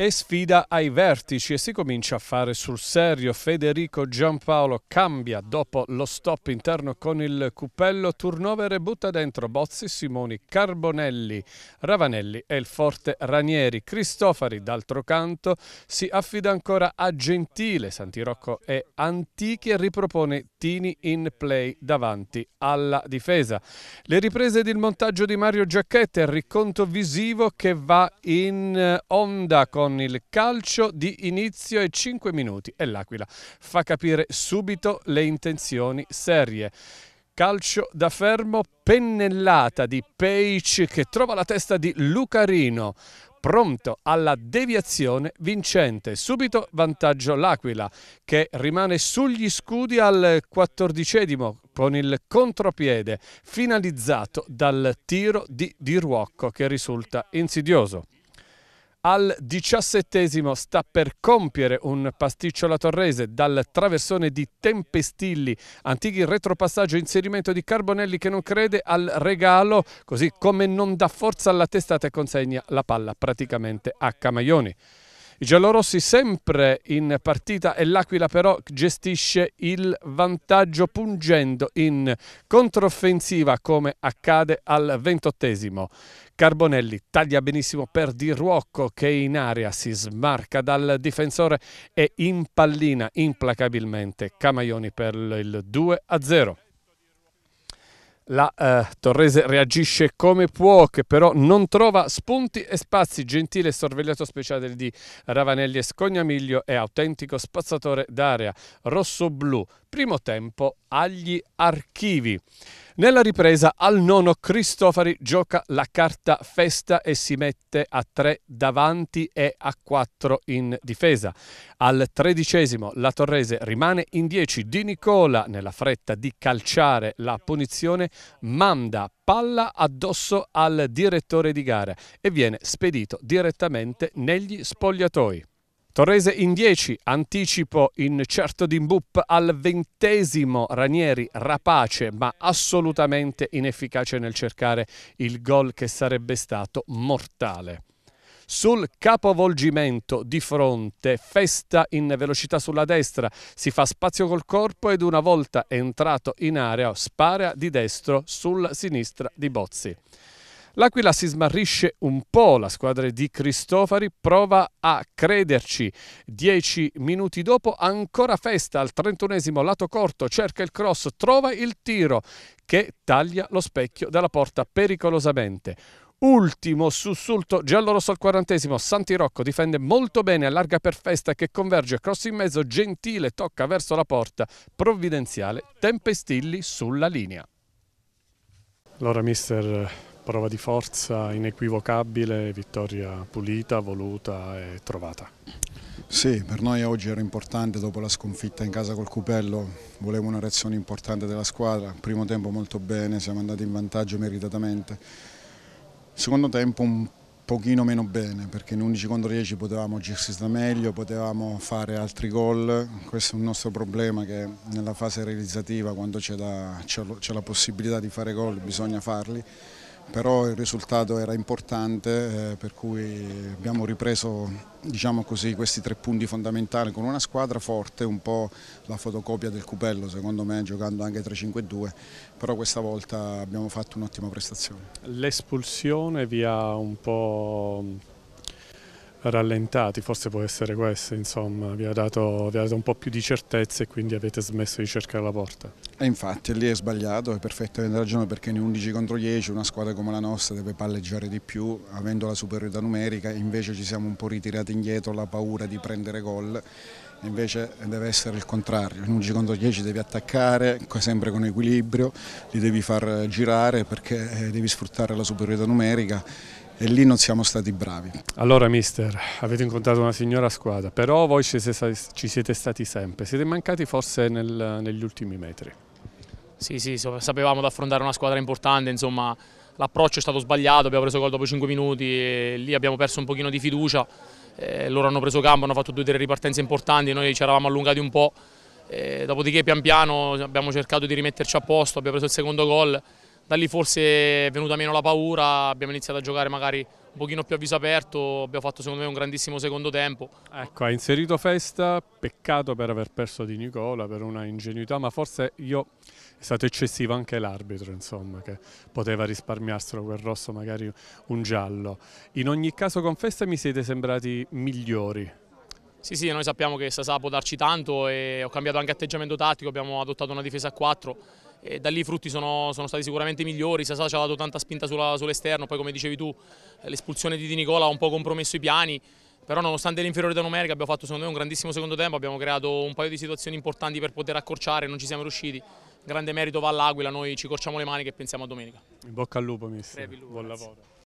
e sfida ai vertici e si comincia a fare sul serio. Federico Giampaolo cambia dopo lo stop interno con il Cupello, turnover e butta dentro Bozzi, Simoni, Carbonelli, Ravanelli e il forte Ranieri. Cristofari d'altro canto si affida ancora a Gentile, Santirocco e Antichi e ripropone Tini in play davanti alla difesa. Le riprese ed il montaggio di Mario Giacchetta, il riconto visivo che va in eh, onda con con il calcio di inizio e 5 minuti e l'Aquila fa capire subito le intenzioni serie calcio da fermo, pennellata di Page che trova la testa di Lucarino. Pronto alla deviazione vincente, subito vantaggio l'Aquila che rimane sugli scudi al quattordicesimo con il contropiede finalizzato dal tiro di Di che risulta insidioso al diciassettesimo sta per compiere un pasticcio alla Torrese dal traversone di Tempestilli, antichi retropassaggio inserimento di Carbonelli che non crede al regalo, così come non dà forza alla testata e consegna la palla praticamente a Camaioni. I giallorossi sempre in partita e l'Aquila però gestisce il vantaggio pungendo in controffensiva come accade al ventottesimo. Carbonelli taglia benissimo per Di Ruocco che in area si smarca dal difensore e impallina implacabilmente Camaioni per il 2 0 la eh, Torrese reagisce come può, che però non trova spunti e spazi. Gentile sorvegliato speciale di Ravanelli e Scognamiglio è autentico spazzatore d'area rosso-blu Primo tempo agli archivi. Nella ripresa al nono Cristofari gioca la carta festa e si mette a tre davanti e a quattro in difesa. Al tredicesimo la Torrese rimane in 10 Di Nicola nella fretta di calciare la punizione manda palla addosso al direttore di gara e viene spedito direttamente negli spogliatoi. Torrese in 10, anticipo incerto di Mbup al ventesimo, Ranieri rapace ma assolutamente inefficace nel cercare il gol che sarebbe stato mortale. Sul capovolgimento di fronte, festa in velocità sulla destra, si fa spazio col corpo ed una volta entrato in area spara di destro sul sinistra di Bozzi. L'Aquila si smarrisce un po', la squadra di Cristofari prova a crederci. Dieci minuti dopo ancora festa al trentunesimo lato corto, cerca il cross, trova il tiro che taglia lo specchio dalla porta pericolosamente. Ultimo sussulto giallo-rosso al quarantesimo, Santi Rocco difende molto bene, allarga per festa che converge, cross in mezzo, Gentile tocca verso la porta, provvidenziale, Tempestilli sulla linea. Allora mister prova di forza inequivocabile, vittoria pulita, voluta e trovata. Sì, per noi oggi era importante dopo la sconfitta in casa col Cupello, volevo una reazione importante della squadra, primo tempo molto bene, siamo andati in vantaggio meritatamente, secondo tempo un pochino meno bene perché in 11 contro 10 potevamo gestirla meglio, potevamo fare altri gol, questo è un nostro problema che nella fase realizzativa quando c'è la possibilità di fare gol bisogna farli però il risultato era importante eh, per cui abbiamo ripreso diciamo così, questi tre punti fondamentali con una squadra forte, un po' la fotocopia del Cupello secondo me giocando anche 3-5-2, però questa volta abbiamo fatto un'ottima prestazione. L'espulsione vi ha un po' rallentati, forse può essere questo, insomma, vi ha, dato, vi ha dato un po' più di certezze e quindi avete smesso di cercare la porta. E infatti lì è sbagliato, è perfettamente ragione perché in 11 contro 10 una squadra come la nostra deve palleggiare di più, avendo la superiorità numerica, invece ci siamo un po' ritirati indietro, la paura di prendere gol invece deve essere il contrario, in 11 contro 10 devi attaccare sempre con equilibrio, li devi far girare perché eh, devi sfruttare la superiorità numerica e lì non siamo stati bravi. Allora mister, avete incontrato una signora squadra, però voi ci siete stati sempre, siete mancati forse nel, negli ultimi metri. Sì, sì, sapevamo di affrontare una squadra importante, insomma l'approccio è stato sbagliato, abbiamo preso gol dopo 5 minuti e lì abbiamo perso un pochino di fiducia, eh, loro hanno preso campo, hanno fatto due o tre ripartenze importanti, noi ci eravamo allungati un po', eh, dopodiché pian piano abbiamo cercato di rimetterci a posto, abbiamo preso il secondo gol da lì forse è venuta meno la paura, abbiamo iniziato a giocare magari un pochino più a viso aperto, abbiamo fatto secondo me un grandissimo secondo tempo. Ecco, ha inserito Festa, peccato per aver perso di Nicola, per una ingenuità, ma forse io è stato eccessivo anche l'arbitro, insomma, che poteva risparmiarselo quel rosso, magari un giallo. In ogni caso con Festa mi siete sembrati migliori. Sì, sì, noi sappiamo che Sasà può darci tanto e ho cambiato anche atteggiamento tattico, abbiamo adottato una difesa a 4 e da lì i frutti sono, sono stati sicuramente migliori, Sasà ci ha dato tanta spinta sull'esterno, sull poi come dicevi tu eh, l'espulsione di Di Nicola ha un po' compromesso i piani, però nonostante l'inferiorità numerica abbiamo fatto secondo me un grandissimo secondo tempo, abbiamo creato un paio di situazioni importanti per poter accorciare, non ci siamo riusciti, grande merito va all'Aquila, noi ci corciamo le maniche e pensiamo a domenica. In bocca al lupo mister, buon lavoro.